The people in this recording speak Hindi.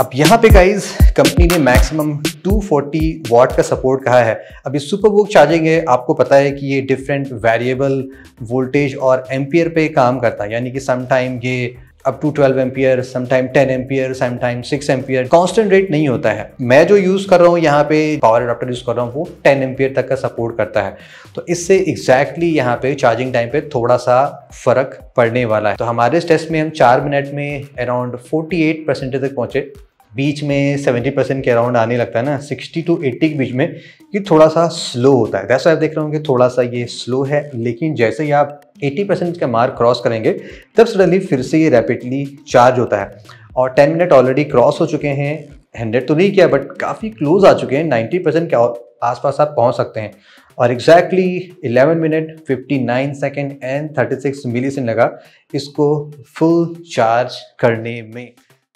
अब यहाँ पे गाइज कंपनी ने मैक्सिमम 240 वॉट का सपोर्ट कहा है अब ये सुपर बुक चार्जिंग है आपको पता है कि ये डिफरेंट वेरिएबल वोल्टेज और एम्पियर पे काम करता है यानी कि समटाइम ये up to 12 ampere sometime 10 ampere sometime 6 ampere constant rate नहीं होता है मैं जो यूज़ कर रहा हूँ यहाँ पे पावर अडाप्टर यूज़ कर रहा हूँ वो 10 एम्पियर तक का सपोर्ट करता है तो इससे एग्जैक्टली exactly यहाँ पे चार्जिंग टाइम पे थोड़ा सा फ़र्क पड़ने वाला है तो हमारे इस टेस्ट में हम चार मिनट में अराउंड 48 परसेंटेज तक पहुँचे बीच में 70 परसेंट के अराउंड आने लगता है ना 60 टू 80 के बीच में कि थोड़ा सा स्लो होता है जैसा आप देख रहे होंगे थोड़ा सा ये स्लो है लेकिन जैसे ही आप 80 परसेंट का मार्क क्रॉस करेंगे तब सडनली फिर से ये रैपिडली चार्ज होता है और 10 मिनट ऑलरेडी क्रॉस हो चुके हैं हंड्रेड तो नहीं किया बट काफ़ी क्लोज आ चुके हैं नाइन्टी परसेंट के आसपास आप पहुँच सकते हैं और exactly eleven minute fifty nine second and thirty six milli लगा इसको फुल चार्ज करने में